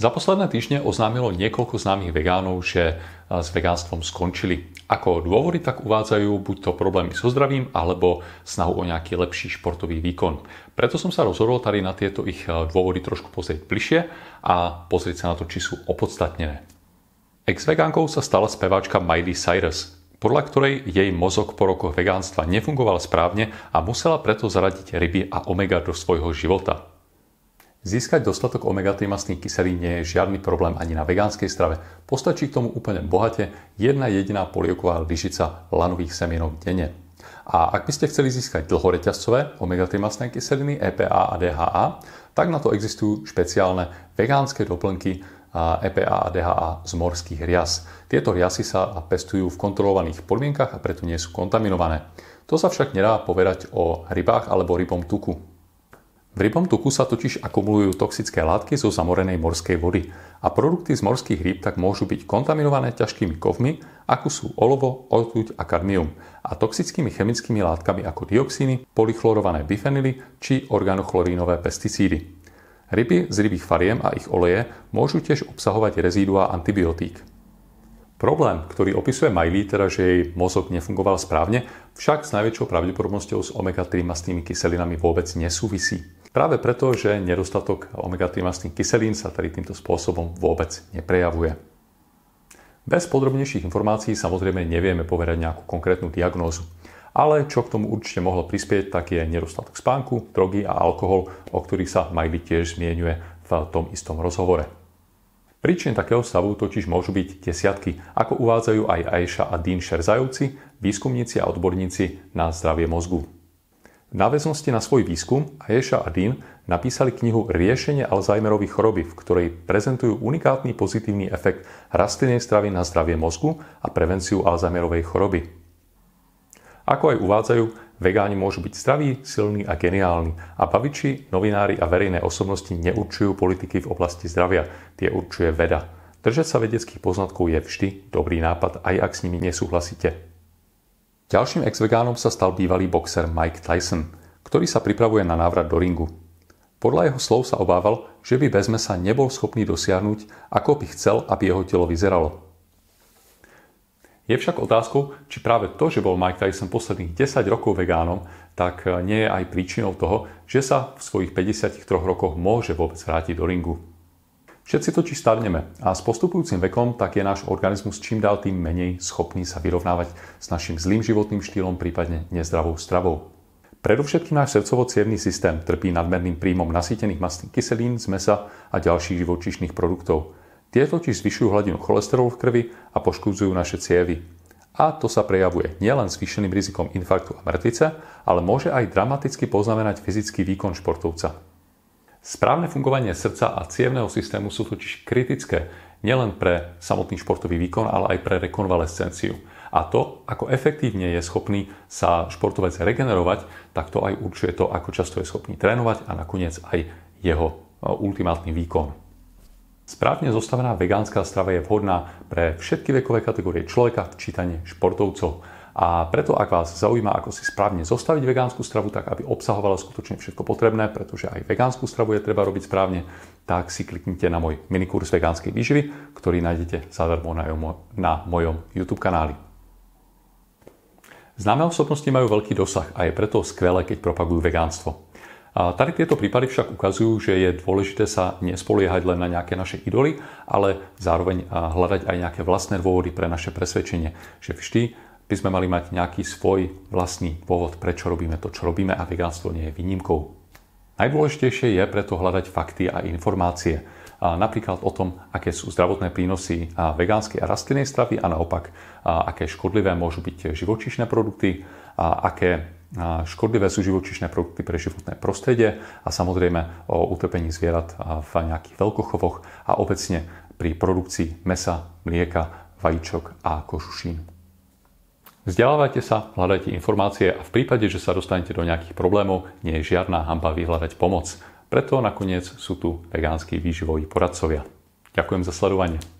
Za posledné týždne oznámilo niekoľko známych vegánov, že s vegánstvom skončili. Ako dôvody tak uvádzajú buď to problémy so zdravím, alebo snahu o nejaký lepší športový výkon. Preto som sa rozhodol tady na tieto ich dôvody trošku pozrieť bližšie a pozrieť sa na to, či sú opodstatnené. Ex-vegánkou sa stala speváčka Miley Cyrus, podľa ktorej jej mozog po rokoch vegánstva nefungoval správne a musela preto zaradiť ryby a omega do svojho života. Získať dostatok omega-3 mastných kyselín nie je žiadny problém ani na vegánskej strave. Postačí k tomu úplne bohate jedna jediná polievková lyžica lanových semienok denne. A ak by ste chceli získať dlhoreťazcové omega-3 mastné kyseliny EPA a DHA, tak na to existujú špeciálne vegánske doplnky EPA a DHA e z morských rias. Tieto riasy sa pestujú v kontrolovaných podmienkach a preto nie sú kontaminované. To sa však nedá povedať o rybách alebo rybom tuku. V rybom tuku sa totiž akumulujú toxické látky zo zamorenej morskej vody a produkty z morských rýb tak môžu byť kontaminované ťažkými kovmi, ako sú olovo, otuť a kadmium a toxickými chemickými látkami ako dioxíny, polychlorované bifenily či organochlorínové pesticídy. Ryby z rybých fariem a ich oleje môžu tiež obsahovať rezíduá antibiotík. Problém, ktorý opisuje Miley, teda že jej mozog nefungoval správne, však s najväčšou pravdepodobnosťou s omega-3 mastnými kyselinami vôbec nesúvisí. Práve preto, že nedostatok omega-3 mastných kyselín sa tady týmto spôsobom vôbec neprejavuje. Bez podrobnejších informácií samozrejme nevieme povedať nejakú konkrétnu diagnózu. Ale čo k tomu určite mohlo prispieť, tak je nedostatok spánku, drogy a alkohol, o ktorých sa Miley tiež zmienuje v tom istom rozhovore. Príčin takého stavu totiž môžu byť desiatky, ako uvádzajú aj Aisha a Dean Šerzajovci, výskumníci a odborníci na zdravie mozgu. V náväznosti na svoj výskum Aieša a Dean napísali knihu Riešenie Alzheimerovej choroby, v ktorej prezentujú unikátny pozitívny efekt rastlinnej stravy na zdravie mozgu a prevenciu Alzheimerovej choroby. Ako aj uvádzajú, vegáni môžu byť zdraví, silní a geniálni a baviči, novinári a verejné osobnosti neurčujú politiky v oblasti zdravia, tie určuje veda. Držať sa vedeckých poznatkov je vždy dobrý nápad, aj ak s nimi nesúhlasíte. Ďalším ex-vegánom sa stal bývalý boxer Mike Tyson, ktorý sa pripravuje na návrat do ringu. Podľa jeho slov sa obával, že by bez mesa nebol schopný dosiahnuť, ako by chcel, aby jeho telo vyzeralo. Je však otázkou, či práve to, že bol Mike Tyson posledných 10 rokov vegánom, tak nie je aj príčinou toho, že sa v svojich 53 rokoch môže vôbec vrátiť do ringu. Všetci totiž starneme a s postupujúcim vekom tak je náš organizmus čím dál tým menej schopný sa vyrovnávať s našim zlým životným štýlom, prípadne nezdravou stravou. Predovšetkým náš srdcovo systém trpí nadmerným príjmom nasýtených mastných kyselín z mesa a ďalších živočíšnych produktov. Tie totiž zvyšujú hladinu cholesterolu v krvi a poškodzujú naše cievy. A to sa prejavuje nielen zvýšeným rizikom infarktu a mŕtvice, ale môže aj dramaticky poznamenať fyzický výkon športovca. Správne fungovanie srdca a cievného systému sú totiž kritické nielen pre samotný športový výkon, ale aj pre rekonvalescenciu. A to, ako efektívne je schopný sa športovec regenerovať, tak to aj určuje to, ako často je schopný trénovať a nakoniec aj jeho e, ultimátny výkon. Správne zostavená vegánska strava je vhodná pre všetky vekové kategórie človeka, včítanie športovcov. A preto, ak vás zaujíma, ako si správne zostaviť vegánsku stravu, tak aby obsahovala skutočne všetko potrebné, pretože aj vegánsku stravu je treba robiť správne, tak si kliknite na môj minikurs vegánskej výživy, ktorý nájdete zadarmo na, na mojom YouTube kanáli. Známe osobnosti majú veľký dosah a je preto skvelé, keď propagujú vegánstvo. A tady tieto prípady však ukazujú, že je dôležité sa nespoliehať len na nejaké naše idoly, ale zároveň hľadať aj nejaké vlastné dôvody pre naše presvedčenie, že vždy by sme mali mať nejaký svoj vlastný dôvod, prečo robíme to, čo robíme a vegánstvo nie je výnimkou. Najdôležitejšie je preto hľadať fakty a informácie, a napríklad o tom, aké sú zdravotné prínosy a vegánskej a rastlinnej stravy a naopak, a aké škodlivé môžu byť živočíšne produkty, a aké škodlivé sú živočíšne produkty pre životné prostredie a samozrejme o utrpení zvierat v nejakých veľkochovoch a obecne pri produkcii mesa, mlieka, vajíčok a košušín. Vzdelávajte sa, hľadajte informácie a v prípade, že sa dostanete do nejakých problémov, nie je žiadna hamba vyhľadať pomoc. Preto nakoniec sú tu vegánsky výživoví poradcovia. Ďakujem za sledovanie.